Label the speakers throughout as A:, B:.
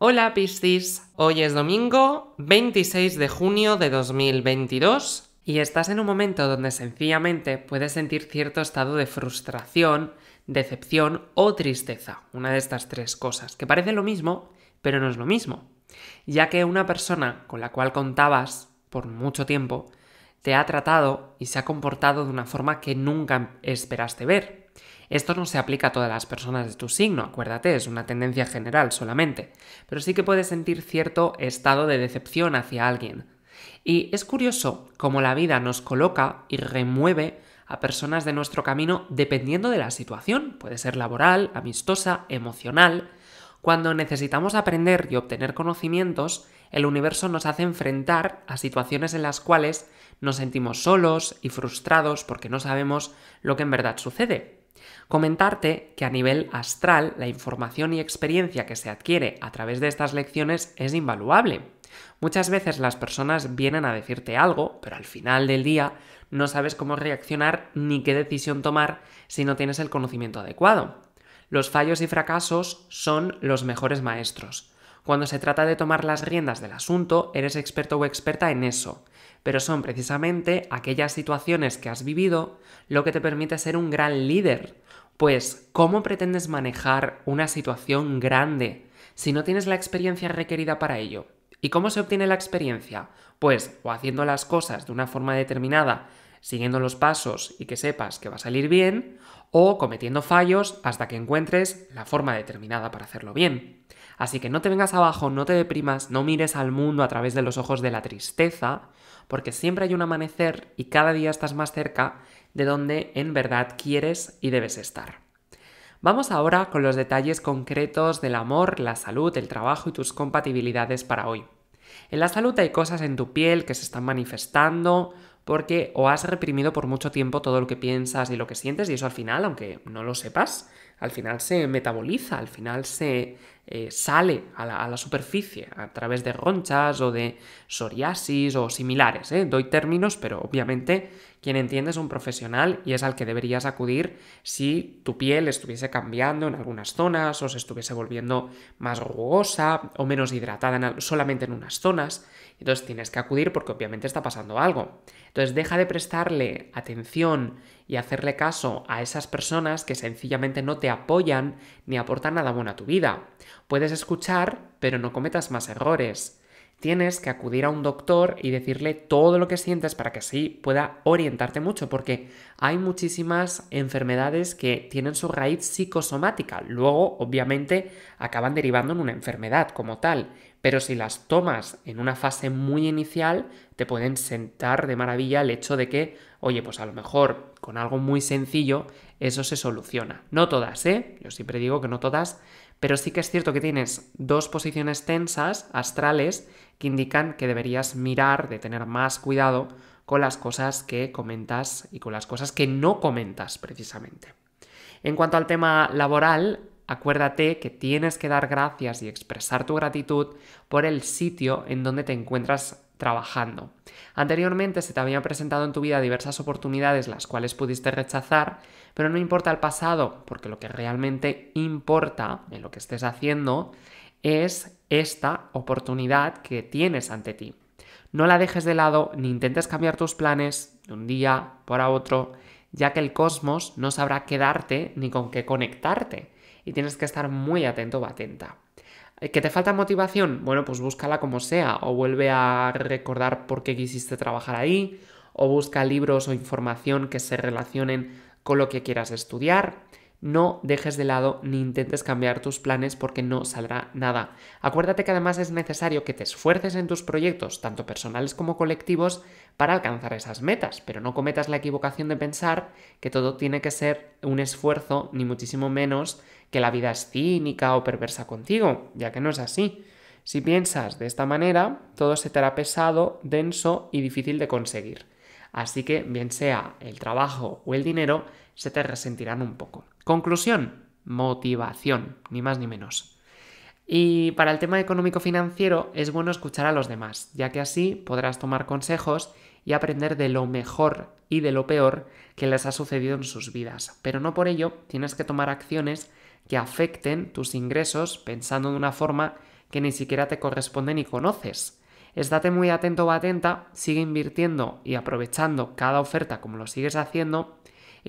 A: Hola Piscis, hoy es domingo 26 de junio de 2022 y estás en un momento donde sencillamente puedes sentir cierto estado de frustración, decepción o tristeza, una de estas tres cosas, que parece lo mismo, pero no es lo mismo, ya que una persona con la cual contabas por mucho tiempo te ha tratado y se ha comportado de una forma que nunca esperaste ver. Esto no se aplica a todas las personas de tu signo, acuérdate, es una tendencia general solamente, pero sí que puedes sentir cierto estado de decepción hacia alguien. Y es curioso cómo la vida nos coloca y remueve a personas de nuestro camino dependiendo de la situación, puede ser laboral, amistosa, emocional. Cuando necesitamos aprender y obtener conocimientos, el universo nos hace enfrentar a situaciones en las cuales nos sentimos solos y frustrados porque no sabemos lo que en verdad sucede. Comentarte que a nivel astral la información y experiencia que se adquiere a través de estas lecciones es invaluable. Muchas veces las personas vienen a decirte algo, pero al final del día no sabes cómo reaccionar ni qué decisión tomar si no tienes el conocimiento adecuado. Los fallos y fracasos son los mejores maestros. Cuando se trata de tomar las riendas del asunto, eres experto o experta en eso, pero son precisamente aquellas situaciones que has vivido lo que te permite ser un gran líder. Pues, ¿cómo pretendes manejar una situación grande si no tienes la experiencia requerida para ello? ¿Y cómo se obtiene la experiencia? Pues o haciendo las cosas de una forma determinada, siguiendo los pasos y que sepas que va a salir bien, o cometiendo fallos hasta que encuentres la forma determinada para hacerlo bien. Así que no te vengas abajo, no te deprimas, no mires al mundo a través de los ojos de la tristeza, porque siempre hay un amanecer y cada día estás más cerca de donde en verdad quieres y debes estar. Vamos ahora con los detalles concretos del amor, la salud, el trabajo y tus compatibilidades para hoy. En la salud hay cosas en tu piel que se están manifestando porque o has reprimido por mucho tiempo todo lo que piensas y lo que sientes y eso al final, aunque no lo sepas, al final se metaboliza, al final se eh, sale a la, superficie a través de ronchas o de psoriasis o similares. ¿eh? Doy términos, pero obviamente quien entiende es un profesional y es al que deberías acudir si tu piel estuviese cambiando en algunas zonas o se estuviese volviendo más rugosa o menos hidratada solamente en unas zonas. Entonces tienes que acudir porque obviamente está pasando algo. Entonces deja de prestarle atención y hacerle caso a esas personas que sencillamente no te apoyan ni aportan nada bueno a tu vida. Puedes escuchar, pero no cometas más errores. Tienes que acudir a un doctor y decirle todo lo que sientes para que así pueda orientarte mucho, porque hay muchísimas enfermedades que tienen su raíz psicosomática. Luego, obviamente, acaban derivando en una enfermedad como tal, pero si las tomas en una fase muy inicial, te pueden sentar de maravilla el hecho de que, oye, pues a lo mejor con algo muy sencillo, eso se soluciona. No todas, ¿eh? Yo siempre digo que no todas, pero sí que es cierto que tienes dos posiciones tensas, astrales, que indican que deberías mirar, de tener más cuidado con las cosas que comentas y con las cosas que no comentas precisamente. En cuanto al tema laboral, acuérdate que tienes que dar gracias y expresar tu gratitud por el sitio en donde te encuentras trabajando. Anteriormente se te habían presentado en tu vida diversas oportunidades las cuales pudiste rechazar, pero no importa el pasado, porque lo que realmente importa en lo que estés haciendo es esta oportunidad que tienes ante ti. No la dejes de lado ni intentes cambiar tus planes de un día para otro, ya que el cosmos no sabrá qué darte ni con qué conectarte y tienes que estar muy atento o atenta. Eh, ¿Que te falta motivación? Bueno, pues búscala como sea, o vuelve a recordar por qué quisiste trabajar ahí, o busca libros o información que se relacionen con lo que quieras estudiar no dejes de lado ni intentes cambiar tus planes porque no saldrá nada. Acuérdate que además es necesario que te esfuerces en tus proyectos, tanto personales como colectivos, para alcanzar esas metas, pero no cometas la equivocación de pensar que todo tiene que ser un esfuerzo, ni muchísimo menos que la vida es cínica o perversa contigo, ya que no es así. Si piensas de esta manera, todo se te hará pesado, denso y difícil de conseguir. Así que, bien sea el trabajo o el dinero, se te resentirán un poco. Conclusión, motivación, ni más ni menos. Y para el tema económico-financiero es bueno escuchar a los demás, ya que así podrás tomar consejos y aprender de lo mejor y de lo peor que les ha sucedido en sus vidas. Pero no por ello tienes que tomar acciones que afecten tus ingresos pensando de una forma que ni siquiera te corresponde ni conoces. Estate muy atento o atenta, sigue invirtiendo y aprovechando cada oferta como lo sigues haciendo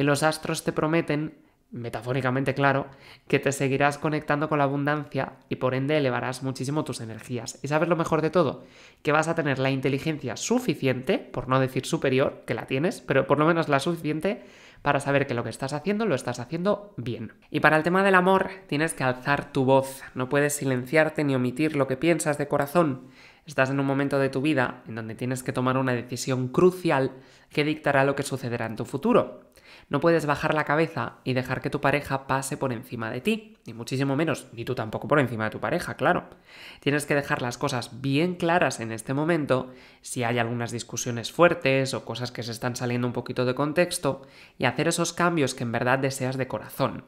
A: los astros te prometen, metafóricamente claro, que te seguirás conectando con la abundancia y por ende elevarás muchísimo tus energías. Y sabes lo mejor de todo, que vas a tener la inteligencia suficiente, por no decir superior, que la tienes, pero por lo menos la suficiente para saber que lo que estás haciendo lo estás haciendo bien. Y para el tema del amor, tienes que alzar tu voz, no puedes silenciarte ni omitir lo que piensas de corazón. Estás en un momento de tu vida en donde tienes que tomar una decisión crucial que dictará lo que sucederá en tu futuro. No puedes bajar la cabeza y dejar que tu pareja pase por encima de ti, ni muchísimo menos, ni tú tampoco por encima de tu pareja, claro. Tienes que dejar las cosas bien claras en este momento, si hay algunas discusiones fuertes o cosas que se están saliendo un poquito de contexto, y hacer esos cambios que en verdad deseas de corazón.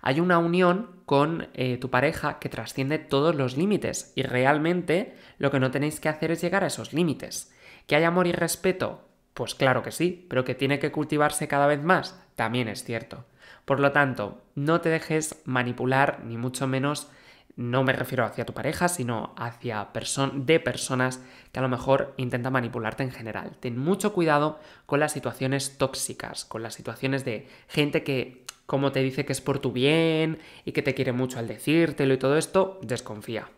A: Hay una unión con eh, tu pareja que trasciende todos los límites y realmente lo que no tenéis que hacer es llegar a esos límites. Que hay amor y respeto, pues claro que sí, pero que tiene que cultivarse cada vez más, también es cierto. Por lo tanto, no te dejes manipular ni mucho menos no me refiero hacia tu pareja, sino hacia de personas que a lo mejor intentan manipularte en general. Ten mucho cuidado con las situaciones tóxicas, con las situaciones de gente que, como te dice que es por tu bien y que te quiere mucho al decírtelo y todo esto, desconfía.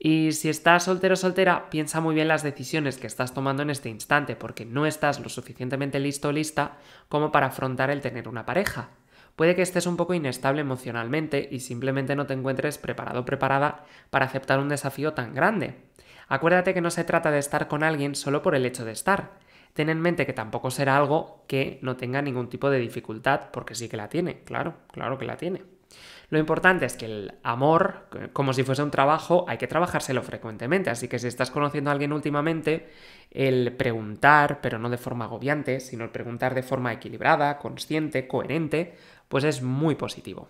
A: Y si estás soltero o soltera, piensa muy bien las decisiones que estás tomando en este instante, porque no estás lo suficientemente listo o lista como para afrontar el tener una pareja. Puede que estés un poco inestable emocionalmente y simplemente no te encuentres preparado o preparada para aceptar un desafío tan grande. Acuérdate que no se trata de estar con alguien solo por el hecho de estar. Ten en mente que tampoco será algo que no tenga ningún tipo de dificultad, porque sí que la tiene, claro, claro que la tiene. Lo importante es que el amor, como si fuese un trabajo, hay que trabajárselo frecuentemente. Así que si estás conociendo a alguien últimamente, el preguntar, pero no de forma agobiante, sino el preguntar de forma equilibrada, consciente, coherente, pues es muy positivo.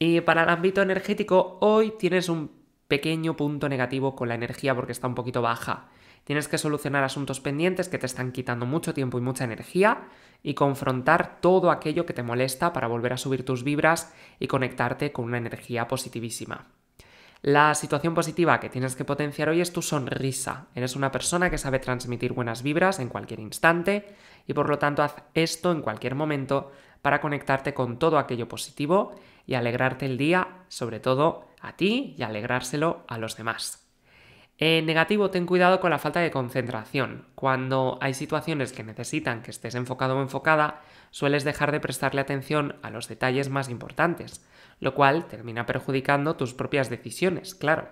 A: Y para el ámbito energético, hoy tienes un pequeño punto negativo con la energía porque está un poquito baja. Tienes que solucionar asuntos pendientes que te están quitando mucho tiempo y mucha energía y confrontar todo aquello que te molesta para volver a subir tus vibras y conectarte con una energía positivísima. La situación positiva que tienes que potenciar hoy es tu sonrisa. Eres una persona que sabe transmitir buenas vibras en cualquier instante y por lo tanto haz esto en cualquier momento para conectarte con todo aquello positivo y alegrarte el día, sobre todo a ti y alegrárselo a los demás. En negativo, ten cuidado con la falta de concentración. Cuando hay situaciones que necesitan que estés enfocado o enfocada, sueles dejar de prestarle atención a los detalles más importantes, lo cual termina perjudicando tus propias decisiones, claro.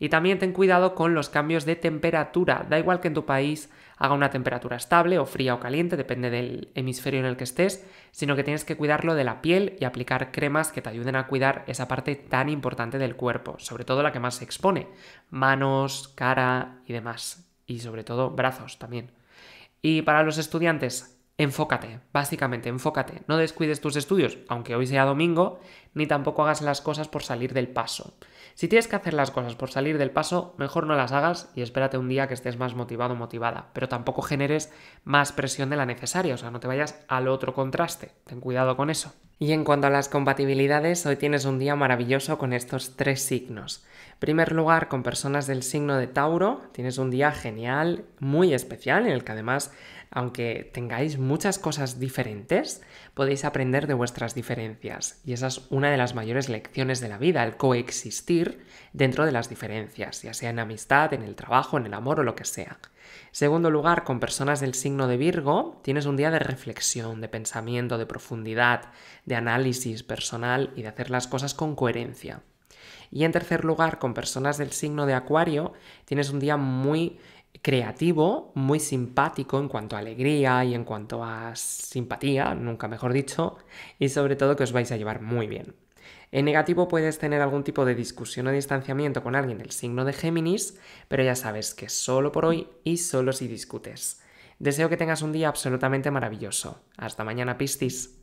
A: Y también ten cuidado con los cambios de temperatura. Da igual que en tu país haga una temperatura estable o fría o caliente, depende del hemisferio en el que estés, sino que tienes que cuidarlo de la piel y aplicar cremas que te ayuden a cuidar esa parte tan importante del cuerpo, sobre todo la que más se expone, manos, cara y demás, y sobre todo brazos también. Y para los estudiantes, enfócate, básicamente, enfócate. No descuides tus estudios, aunque hoy sea domingo, ni tampoco hagas las cosas por salir del paso. Si tienes que hacer las cosas por salir del paso, mejor no las hagas y espérate un día que estés más motivado o motivada, pero tampoco generes más presión de la necesaria, o sea, no te vayas al otro contraste. Ten cuidado con eso. Y en cuanto a las compatibilidades, hoy tienes un día maravilloso con estos tres signos. En primer lugar, con personas del signo de Tauro, tienes un día genial, muy especial, en el que además aunque tengáis muchas cosas diferentes, podéis aprender de vuestras diferencias. Y esa es una de las mayores lecciones de la vida, el coexistir dentro de las diferencias, ya sea en amistad, en el trabajo, en el amor o lo que sea. Segundo lugar, con personas del signo de Virgo, tienes un día de reflexión, de pensamiento, de profundidad, de análisis personal y de hacer las cosas con coherencia. Y en tercer lugar, con personas del signo de Acuario, tienes un día muy creativo, muy simpático en cuanto a alegría y en cuanto a simpatía, nunca mejor dicho, y sobre todo que os vais a llevar muy bien. En negativo puedes tener algún tipo de discusión o distanciamiento con alguien del signo de Géminis, pero ya sabes que solo por hoy y solo si discutes. Deseo que tengas un día absolutamente maravilloso. Hasta mañana, pistis!